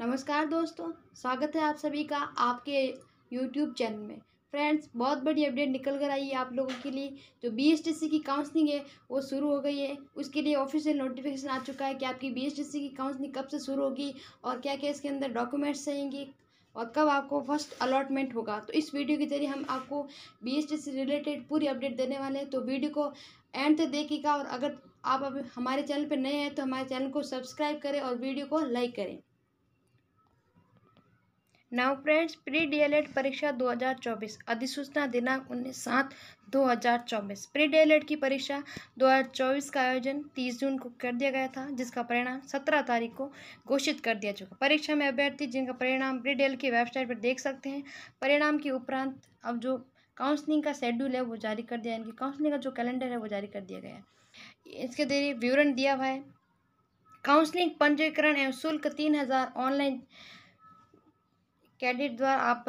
नमस्कार दोस्तों स्वागत है आप सभी का आपके यूट्यूब चैनल में फ्रेंड्स बहुत बड़ी अपडेट निकल कर आई है आप लोगों के लिए जो बीएसटीसी की काउंसलिंग है वो शुरू हो गई है उसके लिए ऑफिशियल नोटिफिकेशन आ चुका है कि आपकी बीएसटीसी की काउंसलिंग कब से शुरू होगी और क्या क्या इसके अंदर डॉक्यूमेंट्स रहेंगे और कब आपको फर्स्ट अलॉटमेंट होगा तो इस वीडियो के जरिए हम आपको बी सी रिलेटेड पूरी अपडेट देने वाले हैं तो वीडियो को एंड तक देखिएगा और अगर आप अभी हमारे चैनल पर नए हैं तो हमारे चैनल को सब्सक्राइब करें और वीडियो को लाइक करें नाउ फ्रेंड्स प्री डीएलएड परीक्षा 2024 अधिसूचना दिनांक उन्नीस सात 2024 प्री डीएलएड की परीक्षा 2024 का आयोजन 30 जून को कर दिया गया था जिसका परिणाम 17 तारीख को घोषित कर दिया चुका परीक्षा में अभ्यर्थी जिनका परिणाम प्री डीएल की वेबसाइट पर देख सकते हैं परिणाम के उपरांत अब जो काउंसलिंग का शेड्यूल है वो जारी कर दिया इनकी काउंसलिंग का जो कैलेंडर है वो जारी कर दिया गया है इसके जरिए विवरण दिया हुआ है काउंसलिंग पंजीकरण एवं शुल्क तीन हज़ार ऑनलाइन कैडिट द्वारा आप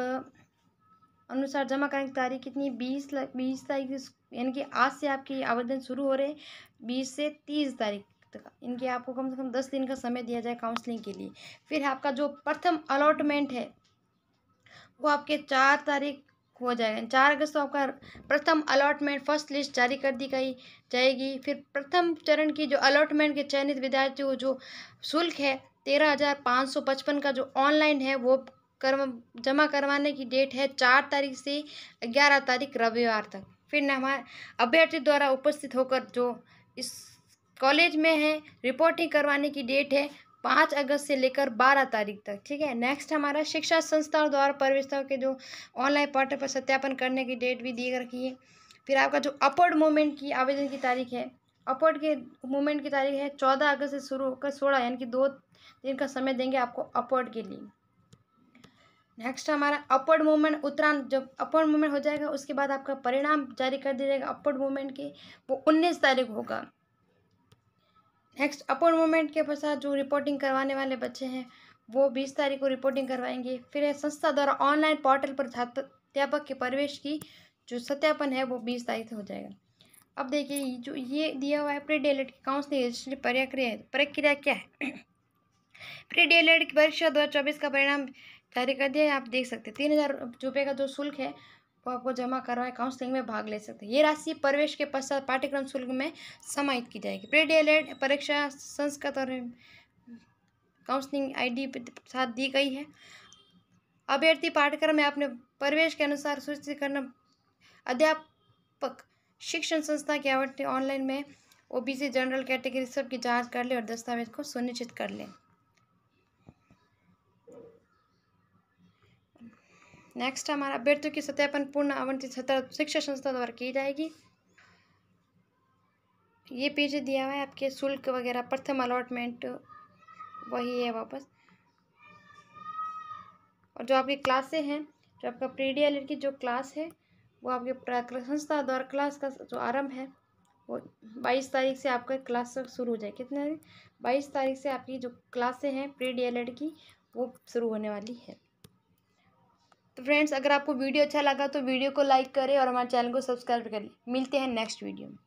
अनुसार जमा करने की तारीख कितनी बीस बीस तारीख यानी कि आज से आपकी आवेदन शुरू हो रहे हैं बीस से तीस तारीख तक इनके आपको कम से कम दस दिन का समय दिया जाए काउंसलिंग के लिए फिर आपका जो प्रथम अलॉटमेंट है वो आपके चार तारीख हो जाएगा चार अगस्त को आपका प्रथम अलॉटमेंट फर्स्ट लिस्ट जारी कर दी गई जाएगी फिर प्रथम चरण की जो अलॉटमेंट के चयनित विद्यार्थियों जो शुल्क है तेरह हज़ार पाँच सौ पचपन का जो ऑनलाइन है वो कर्म जमा करवाने की डेट है चार तारीख से ग्यारह तारीख रविवार तक फिर न हमारे अभ्यर्थी द्वारा उपस्थित होकर जो इस कॉलेज में है रिपोर्टिंग करवाने की डेट है पाँच अगस्त से लेकर बारह तारीख तक ठीक है नेक्स्ट हमारा शिक्षा संस्थाओं द्वारा प्रवेशताओं के जो ऑनलाइन पोर्टल पर सत्यापन करने की डेट भी दी रखी है फिर आपका जो अपवर्ड मूवमेंट की आवेदन की तारीख है अपवर्ड के मूवमेंट की तारीख है चौदह अगस्त से शुरू होकर सोलह यानी कि दो दिन का समय देंगे आपको अपवर्ड के लिए नेक्स्ट हमारा अपवर्ड मूवमेंट उत्तरांत जब अपवर्ड मूवमेंट हो जाएगा उसके बाद आपका परिणाम जारी कर दिया जाएगा अपवर्ड मूवमेंट के वो उन्नीस तारीख होगा नेक्स्ट अपवर्ड मूवमेंट के पश्चात जो रिपोर्टिंग करवाने वाले बच्चे हैं वो बीस तारीख को रिपोर्टिंग करवाएंगे फिर संस्था द्वारा ऑनलाइन पोर्टल पर छात्राध्यापक के प्रवेश की जो सत्यापन है वो बीस तारीख से हो जाएगा अब देखिए जो ये दिया हुआ है प्री डेलेट की काउंसलिंग रजिस्ट्री प्रक्रिया प्रक्रिया क्या है प्री डेलेट परीक्षा दो हज़ार चौबीस का परिणाम कार्य कर दिया आप देख सकते हैं तीन हज़ार रुपये का जो शुल्क है वो आपको जमा करवाए काउंसलिंग में भाग ले सकते हैं ये राशि प्रवेश के पश्चात पाठ्यक्रम शुल्क में समाहित की जाएगी प्री डी परीक्षा संस्कृत और काउंसलिंग आईडी डी साथ दी गई है अभ्यर्थी पाठ्यक्रम में अपने प्रवेश के अनुसार सूचित करना अध्यापक शिक्षण संस्था की आवृत्ति ऑनलाइन में ओबीसी जनरल कैटेगरी सब की जांच कर लें और दस्तावेज को सुनिश्चित कर लें नेक्स्ट हमारा अभ्यर्थियों की सत्यापन पूर्ण आवंटित सत्र शिक्षा संस्था द्वारा की जाएगी ये पेज दिया हुआ है आपके शुल्क वगैरह प्रथम अलॉटमेंट वही है वापस और जो आपकी क्लासे हैं जो आपका प्री प्रीडियल e की जो क्लास है वो आपके संस्था द्वारा क्लास का जो आरंभ है वो बाईस तारीख से आपका क्लास शुरू हो जाए कितने बाईस तारीख से आपकी जो क्लासे हैं प्री डी e की वो शुरू होने वाली है तो फ्रेंड्स अगर आपको वीडियो अच्छा लगा तो वीडियो को लाइक करें और हमारे चैनल को सब्सक्राइब करें मिलते हैं नेक्स्ट वीडियो में